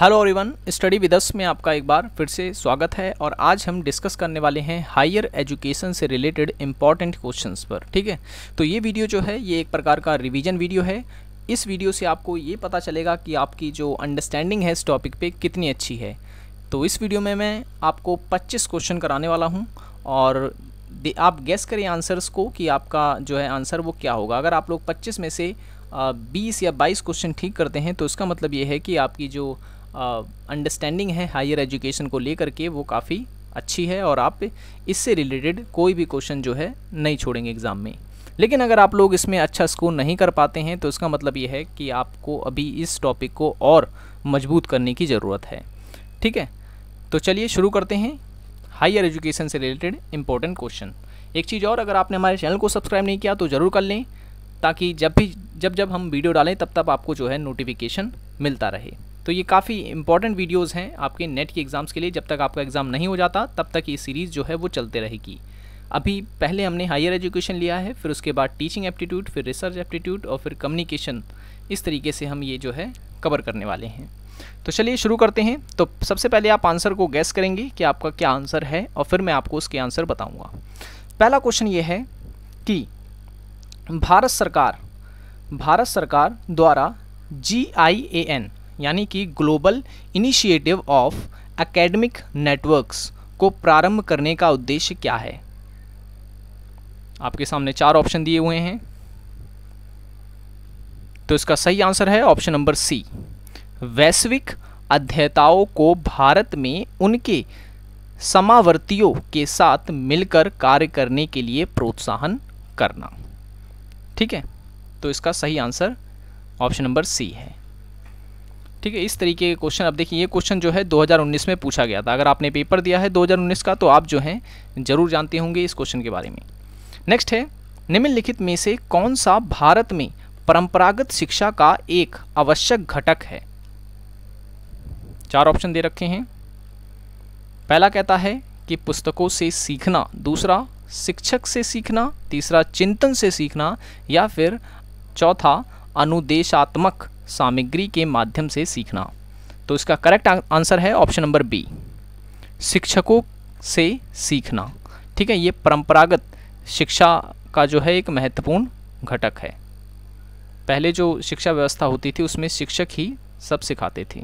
hello everyone study with us में आपका एक बार फिर से स्वागत है और आज हम डिस्कस करने वाले हैं हायर एजुकेशन से रिलेटेड इम्पॉर्टेंट क्वेश्चंस पर ठीक है तो ये वीडियो जो है ये एक प्रकार का रिवीजन वीडियो है इस वीडियो से आपको ये पता चलेगा कि आपकी जो अंडरस्टैंडिंग है इस टॉपिक पे कितनी अच्छी है तो इस वीडियो में मैं आपको पच्चीस क्वेश्चन कराने वाला हूँ और आप गेस करें आंसर्स को कि आपका जो है आंसर वो क्या होगा अगर आप लोग पच्चीस में से बीस या बाईस क्वेश्चन ठीक करते हैं तो इसका मतलब ये है कि आपकी जो अंडरस्टैंडिंग है हायर एजुकेशन को लेकर के वो काफ़ी अच्छी है और आप इससे रिलेटेड कोई भी क्वेश्चन जो है नहीं छोड़ेंगे एग्ज़ाम में लेकिन अगर आप लोग इसमें अच्छा स्कोर नहीं कर पाते हैं तो इसका मतलब ये है कि आपको अभी इस टॉपिक को और मजबूत करने की ज़रूरत है ठीक है तो चलिए शुरू करते हैं हायर एजुकेशन से रिलेटेड इंपॉर्टेंट क्वेश्चन एक चीज़ और अगर आपने हमारे चैनल को सब्सक्राइब नहीं किया तो ज़रूर कर लें ताकि जब भी जब जब हम वीडियो डालें तब तक आपको जो है नोटिफिकेशन मिलता रहे तो ये काफ़ी इंपॉर्टेंट वीडियोस हैं आपके नेट के एग्ज़ाम्स के लिए जब तक आपका एग्ज़ाम नहीं हो जाता तब तक ये सीरीज़ जो है वो चलते रहेगी अभी पहले हमने हायर एजुकेशन लिया है फिर उसके बाद टीचिंग एप्टीट्यूड फिर रिसर्च एप्टीट्यूड और फिर कम्युनिकेशन इस तरीके से हम ये जो है कवर करने वाले हैं तो चलिए शुरू करते हैं तो सबसे पहले आप आंसर को गैस करेंगे कि आपका क्या आंसर है और फिर मैं आपको उसके आंसर बताऊँगा पहला क्वेश्चन ये है कि भारत सरकार भारत सरकार द्वारा जी आई ए एन यानी कि global initiative of academic networks को प्रारंभ करने का उद्देश्य क्या है आपके सामने चार ऑप्शन दिए हुए हैं तो इसका सही आंसर है ऑप्शन नंबर सी वैश्विक अध्येताओं को भारत में उनके समावर्तियों के साथ मिलकर कार्य करने के लिए प्रोत्साहन करना ठीक है तो इसका सही आंसर ऑप्शन नंबर सी है ठीक है इस तरीके के क्वेश्चन अब देखिए ये क्वेश्चन जो है 2019 में पूछा गया था अगर आपने पेपर दिया है 2019 का तो आप जो हैं जरूर जानते होंगे इस क्वेश्चन के बारे में नेक्स्ट है निम्नलिखित में से कौन सा भारत में परंपरागत शिक्षा का एक आवश्यक घटक है चार ऑप्शन दे रखे हैं पहला कहता है कि पुस्तकों से सीखना दूसरा शिक्षक से सीखना तीसरा चिंतन से सीखना या फिर चौथा अनुदेशात्मक सामग्री के माध्यम से सीखना तो इसका करेक्ट आंसर है ऑप्शन नंबर बी शिक्षकों से सीखना ठीक है ये परंपरागत शिक्षा का जो है एक महत्वपूर्ण घटक है पहले जो शिक्षा व्यवस्था होती थी उसमें शिक्षक ही सब सिखाते थे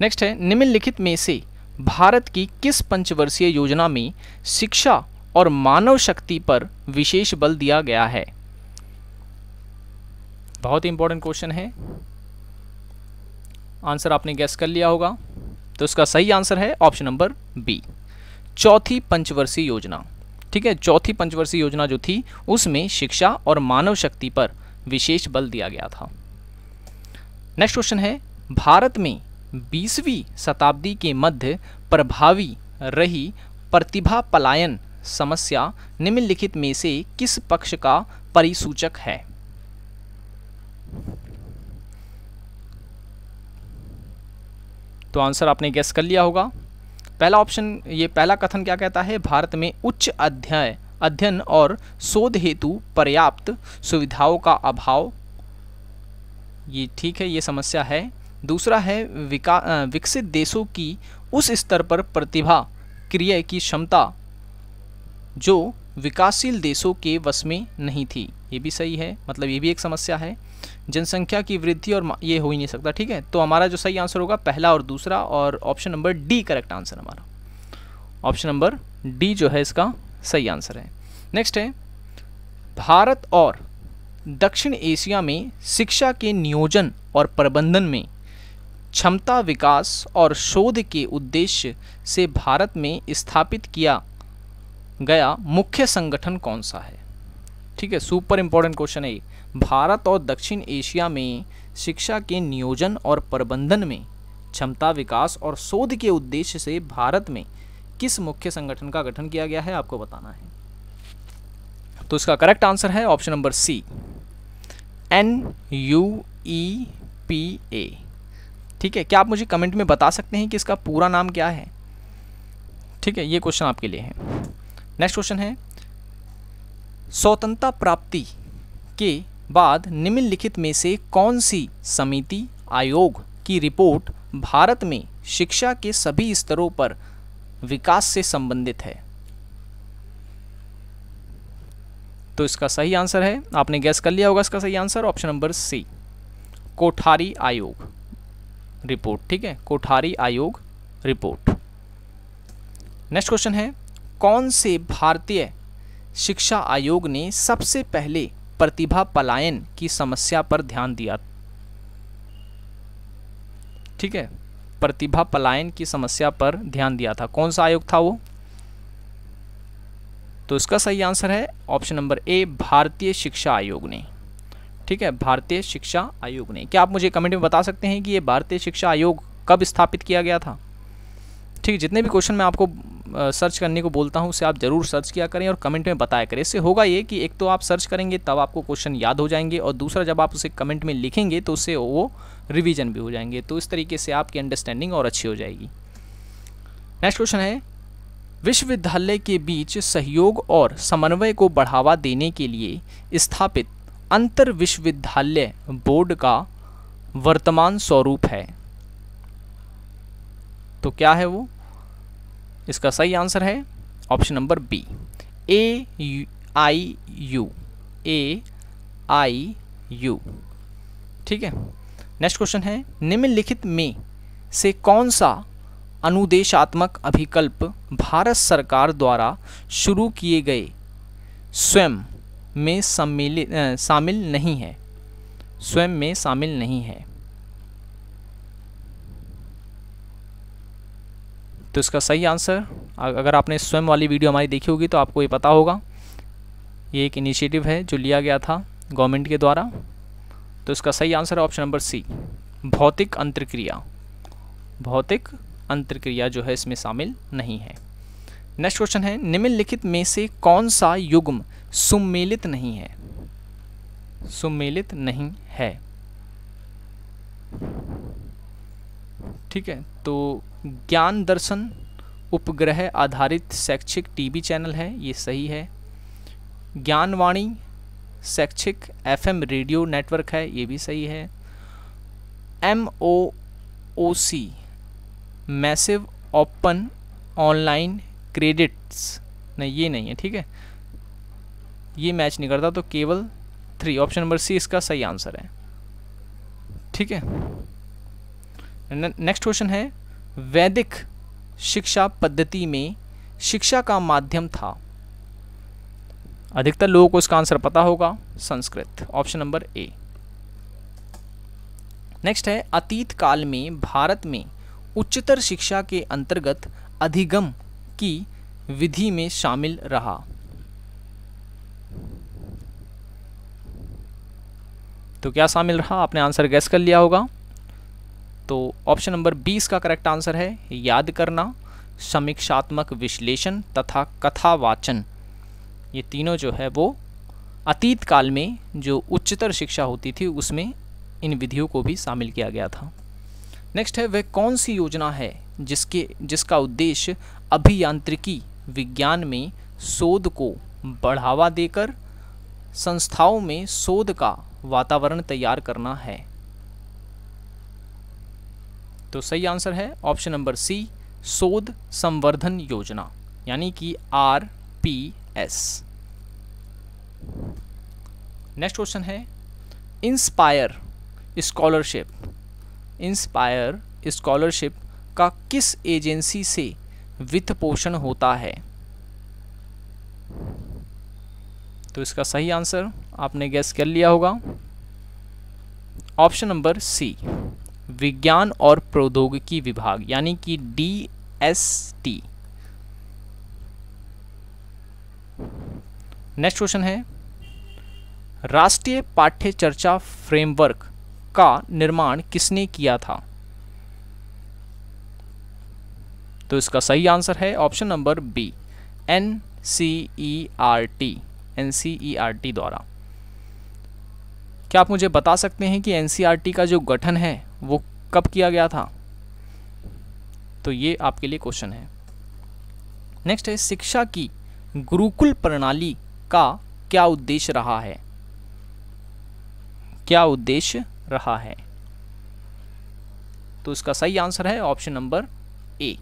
नेक्स्ट है निम्नलिखित में से भारत की किस पंचवर्षीय योजना में शिक्षा और मानव शक्ति पर विशेष बल दिया गया है बहुत ही इंपॉर्टेंट क्वेश्चन है आंसर आपने गैस कर लिया होगा तो इसका सही आंसर है ऑप्शन नंबर बी चौथी पंचवर्षीय योजना ठीक है चौथी पंचवर्षीय योजना जो थी उसमें शिक्षा और मानव शक्ति पर विशेष बल दिया गया था नेक्स्ट क्वेश्चन है भारत में बीसवीं शताब्दी के मध्य प्रभावी रही प्रतिभा पलायन समस्या निम्नलिखित में से किस पक्ष का परिसूचक है तो आंसर आपने गैस कर लिया होगा पहला ऑप्शन ये पहला कथन क्या कहता है भारत में उच्च अध्याय अध्ययन और शोध हेतु पर्याप्त सुविधाओं का अभाव ये ठीक है ये समस्या है दूसरा है विकसित देशों की उस स्तर पर प्रतिभा क्रिया की क्षमता जो विकासशील देशों के वश में नहीं थी ये भी सही है मतलब ये भी एक समस्या है जनसंख्या की वृद्धि और ये हो ही नहीं सकता ठीक है तो हमारा जो सही आंसर होगा पहला और दूसरा और option number D correct answer हमारा ऑप्शन नंबर डी जो है इसका सही आंसर है नेक्स्ट है भारत और दक्षिण एशिया में शिक्षा के नियोजन और प्रबंधन में क्षमता विकास और शोध के उद्देश्य से भारत में स्थापित किया गया मुख्य संगठन कौन सा है ठीक है सुपर इम्पोर्टेंट क्वेश्चन है भारत और दक्षिण एशिया में शिक्षा के नियोजन और प्रबंधन में क्षमता विकास और शोध के उद्देश्य से भारत में किस मुख्य संगठन का गठन किया गया है आपको बताना है तो इसका करेक्ट आंसर है option number C N U E P A ठीक है क्या आप मुझे कमेंट में बता सकते हैं कि इसका पूरा नाम क्या है ठीक है ये क्वेश्चन आपके लिए है नेक्स्ट क्वेश्चन है स्वतंत्रता प्राप्ति के बाद निम्नलिखित में से कौन सी समिति आयोग की रिपोर्ट भारत में शिक्षा के सभी स्तरों पर विकास से संबंधित है तो इसका सही आंसर है आपने गैस कर लिया होगा इसका सही answer option number C Kothari आयोग रिपोर्ट ठीक है कोठारी आयोग रिपोर्ट नेक्स्ट क्वेश्चन है कौन से भारतीय शिक्षा आयोग ने सबसे पहले प्रतिभा पलायन की समस्या पर ध्यान दिया ठीक है प्रतिभा पलायन की समस्या पर ध्यान दिया था कौन सा आयोग था वो तो इसका सही आंसर है ऑप्शन नंबर ए भारतीय शिक्षा आयोग ने ठीक है भारतीय शिक्षा आयोग ने क्या आप मुझे कमेंट में बता सकते हैं कि ये भारतीय शिक्षा आयोग कब स्थापित किया गया था ठीक जितने भी क्वेश्चन मैं आपको सर्च करने को बोलता हूँ उसे आप ज़रूर सर्च किया करें और कमेंट में बताया करें इससे होगा ये कि एक तो आप सर्च करेंगे तब आपको क्वेश्चन याद हो जाएंगे और दूसरा जब आप उसे कमेंट में लिखेंगे तो उससे वो रिविज़न भी हो जाएंगे तो इस तरीके से आपकी अंडरस्टैंडिंग और अच्छी हो जाएगी नेक्स्ट क्वेश्चन है विश्वविद्यालय के बीच सहयोग और समन्वय को बढ़ावा देने के लिए स्थापित अंतर विश्वविद्यालय बोर्ड का वर्तमान स्वरूप है तो क्या है वो इसका सही आंसर है option number B A I U A I U ठीक है नेक्स्ट क्वेश्चन है निम्नलिखित में से कौन सा अनुदेशात्मक अभिकल्प भारत सरकार द्वारा शुरू किए गए स्वयं में सम्मिलित शामिल नहीं है स्वयं में शामिल नहीं है तो इसका सही आंसर अगर आपने स्वयं वाली वीडियो हमारी देखी होगी तो आपको ये पता होगा ये एक इनिशिएटिव है जो लिया गया था गवर्नमेंट के द्वारा तो इसका सही आंसर है ऑप्शन नंबर सी भौतिक अंतर्क्रिया भौतिक अंतर्क्रिया जो है इसमें शामिल नहीं है नेक्स्ट क्वेश्चन है निम्नलिखित में से कौन सा युग्म सुमेलित नहीं है सुमेलित नहीं है ठीक है तो ज्ञान दर्शन उपग्रह आधारित शैक्षिक टीवी चैनल है ये सही है ज्ञानवाणी शैक्षिक एफएम रेडियो नेटवर्क है ये भी सही है M O O C massive open online credits नहीं ये नहीं है ठीक है ये मैच नहीं करता तो केवल थ्री ऑप्शन नंबर सी इसका सही आंसर है ठीक है नेक्स्ट क्वेश्चन है वैदिक शिक्षा पद्धति में शिक्षा का माध्यम था अधिकतर लोगों को इसका आंसर पता होगा Sanskrit option number A next है अतीत काल में भारत में उच्चतर शिक्षा के अंतर्गत अधिगम की विधि में शामिल रहा तो क्या शामिल रहा आपने आंसर गैस कर लिया होगा तो ऑप्शन नंबर बीस का करेक्ट आंसर है याद करना समीक्षात्मक विश्लेषण तथा कथावाचन ये तीनों जो है वो अतीत काल में जो उच्चतर शिक्षा होती थी उसमें इन विधियों को भी शामिल किया गया था नेक्स्ट है वह कौन सी योजना है जिसके जिसका उद्देश्य अभियांत्रिकी विज्ञान में शोध को बढ़ावा देकर संस्थाओं में शोध का वातावरण तैयार करना है तो सही आंसर है ऑप्शन नंबर सी शोध संवर्धन योजना यानी कि R P S next question है इंस्पायर स्कॉलरशिप इंस्पायर स्कॉलरशिप का किस एजेंसी से वित्त पोषण होता है तो इसका सही आंसर आपने गैस कर लिया होगा ऑप्शन नंबर सी विज्ञान और प्रौद्योगिकी विभाग यानी कि D S T next question है राष्ट्रीय पाठ्य चर्चा फ्रेमवर्क का निर्माण किसने किया था तो इसका सही आंसर है option number B N C E R T N C E R T द्वारा क्या आप मुझे बता सकते हैं कि एन e का जो गठन है वो कब किया गया था तो ये आपके लिए क्वेश्चन है नेक्स्ट है शिक्षा की गुरुकुल प्रणाली का क्या उद्देश्य रहा है क्या उद्देश्य रहा है तो इसका सही आंसर है ऑप्शन नंबर ए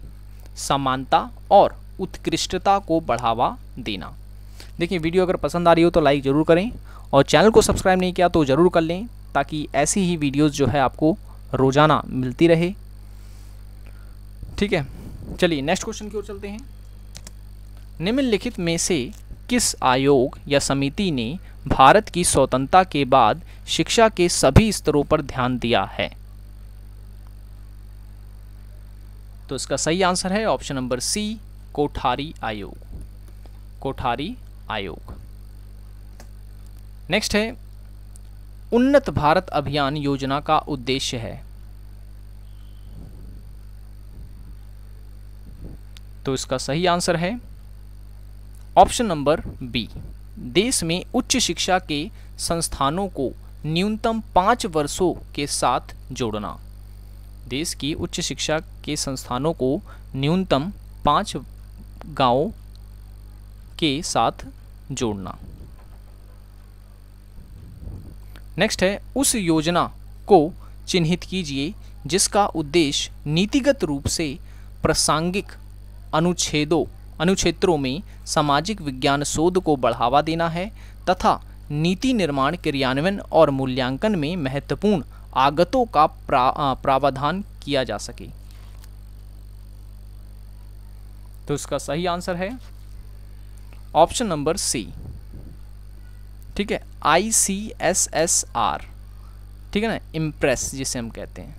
समानता और उत्कृष्टता को बढ़ावा देना देखिए वीडियो अगर पसंद आ रही हो तो लाइक ज़रूर करें और चैनल को सब्सक्राइब नहीं किया तो ज़रूर कर लें ताकि ऐसी ही वीडियोज़ जो है आपको रोज़ाना मिलती रहे ठीक है चलिए नेक्स्ट क्वेश्चन की ओर चलते हैं निम्नलिखित में से किस आयोग या समिति ने भारत की स्वतंत्रता के बाद शिक्षा के सभी स्तरों पर ध्यान दिया है तो इसका सही आंसर है ऑप्शन नंबर सी कोठारी आयोग कोठारी आयोग नेक्स्ट है उन्नत भारत अभियान योजना का उद्देश्य है तो इसका सही आंसर है ऑप्शन नंबर बी देश में उच्च शिक्षा के संस्थानों को न्यूनतम पांच वर्षों के साथ जोड़ना देश की उच्च शिक्षा के संस्थानों को न्यूनतम पांच गांवों के साथ जोड़ना नेक्स्ट है उस योजना को चिन्हित कीजिए जिसका उद्देश्य नीतिगत रूप से प्रासंगिक अनुच्छेदों अनुक्षेत्रों में सामाजिक विज्ञान शोध को बढ़ावा देना है तथा नीति निर्माण क्रियान्वयन और मूल्यांकन में महत्वपूर्ण आगतों का प्रा, प्रावधान किया जा सके तो इसका सही आंसर है ऑप्शन नंबर सी ठीक है I C S S R ठीक है ना इम्प्रेस जिसे हम कहते हैं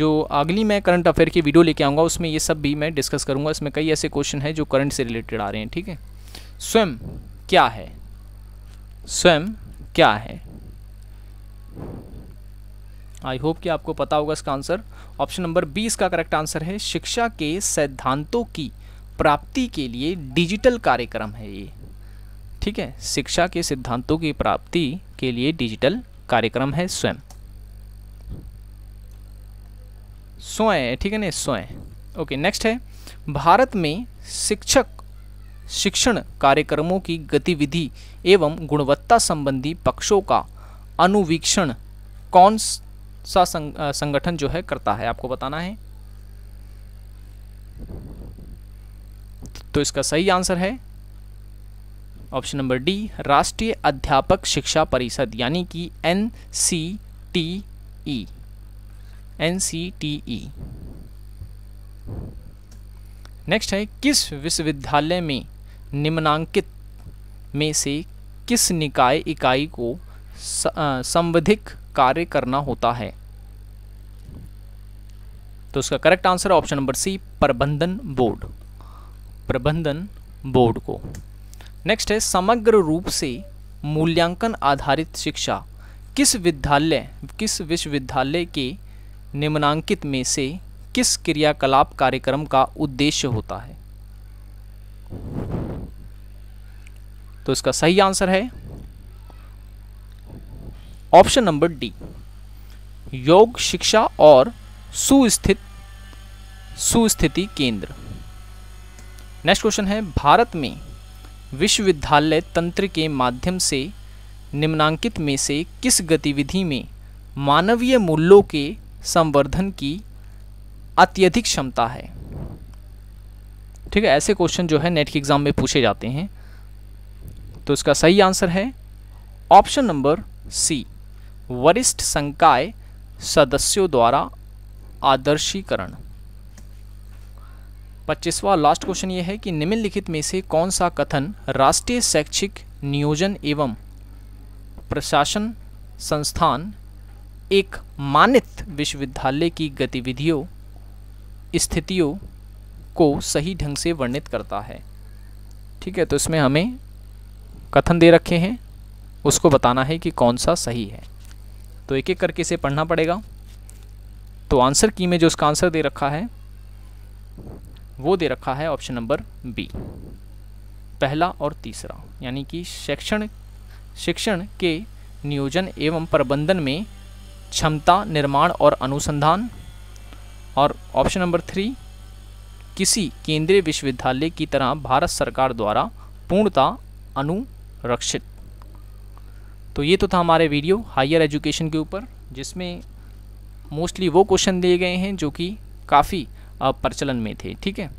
जो अगली मैं करंट अफेयर की वीडियो लेके आऊँगा उसमें ये सब भी मैं डिस्कस करूँगा इसमें कई ऐसे क्वेश्चन हैं जो करंट से रिलेटेड आ रहे हैं ठीक है स्वयं क्या है स्वयं क्या है आई होप कि आपको पता होगा इसका आंसर ऑप्शन नंबर बी इसका करेक्ट आंसर है शिक्षा के सैद्धांतों की प्राप्ति के लिए डिजिटल कार्यक्रम है ये ठीक है शिक्षा के सिद्धांतों की प्राप्ति के लिए डिजिटल कार्यक्रम है स्वयं स्वयं ठीक है ना स्वयं ओके नेक्स्ट है भारत में शिक्षक शिक्षण कार्यक्रमों की गतिविधि एवं गुणवत्ता संबंधी पक्षों का अनुवीक्षण कौन सा संगठन जो है करता है आपको बताना है तो इसका सही आंसर है ऑप्शन नंबर डी राष्ट्रीय अध्यापक शिक्षा परिषद यानी कि N C T E N C T E next है किस विश्वविद्यालय में निम्नांकित में से किस निकाय इकाई को संबंधिक कार्य करना होता है तो इसका correct answer option number C प्रबंधन बोर्ड प्रबंधन बोर्ड को नेक्स्ट है समग्र रूप से मूल्यांकन आधारित शिक्षा किस विद्यालय किस विश्वविद्यालय के निम्नांकित में से किस क्रियाकलाप कार्यक्रम का उद्देश्य होता है तो इसका सही आंसर है ऑप्शन नंबर डी योग शिक्षा और सुस्थित सुस्थिति केंद्र नेक्स्ट क्वेश्चन है भारत में विश्वविद्यालय तंत्र के माध्यम से निम्नांकित में से किस गतिविधि में मानवीय मूल्यों के संवर्धन की अत्यधिक क्षमता है ठीक है ऐसे क्वेश्चन जो है नेट के एग्ज़ाम में पूछे जाते हैं तो इसका सही आंसर है ऑप्शन नंबर सी वरिष्ठ संकाय सदस्यों द्वारा आदर्शीकरण पच्चीसवा लास्ट क्वेश्चन ये है कि निम्नलिखित में से कौन सा कथन राष्ट्रीय शैक्षिक नियोजन एवं प्रशासन संस्थान एक मानित विश्वविद्यालय की गतिविधियों स्थितियों को सही ढंग से वर्णित करता है ठीक है तो इसमें हमें कथन दे रखे हैं उसको बताना है कि कौन सा सही है तो एक एक करके इसे पढ़ना पड़ेगा तो आंसर की में जो उसका आंसर दे रखा है वो दे रखा है ऑप्शन नंबर बी पहला और तीसरा यानी कि शैक्षण शिक्षण के नियोजन एवं प्रबंधन में क्षमता निर्माण और अनुसंधान और ऑप्शन नंबर थ्री किसी केंद्रीय विश्वविद्यालय की तरह भारत सरकार द्वारा पूर्णता अनुरक्षित तो ये तो था हमारे वीडियो हायर एजुकेशन के ऊपर जिसमें मोस्टली वो क्वेश्चन दिए गए हैं जो कि काफ़ी प्रचलन में थे ठीक है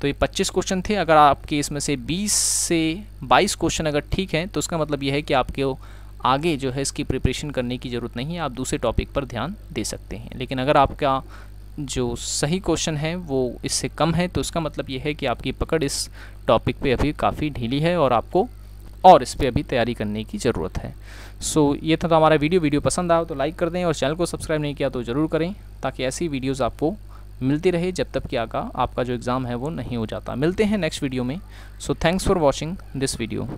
तो ये 25 क्वेश्चन थे अगर आपके इसमें से 20 से 22 क्वेश्चन अगर ठीक हैं तो उसका मतलब यह है कि आपके आगे जो है इसकी प्रिपरेशन करने की ज़रूरत नहीं है आप दूसरे टॉपिक पर ध्यान दे सकते हैं लेकिन अगर आपका जो सही क्वेश्चन है वो इससे कम है तो उसका मतलब ये है कि आपकी पकड़ इस टॉपिक पे अभी काफ़ी ढीली है और आपको और इस पर अभी तैयारी करने की ज़रूरत है सो so, ये था तो हमारा वीडियो वीडियो पसंद आया तो लाइक कर दें और चैनल को सब्सक्राइब नहीं किया तो ज़रूर करें ताकि ऐसी वीडियोज़ आपको मिलती रहे जब तक कि आका आपका जो एग्ज़ाम है वो नहीं हो जाता मिलते हैं नेक्स्ट वीडियो में so thanks for watching this video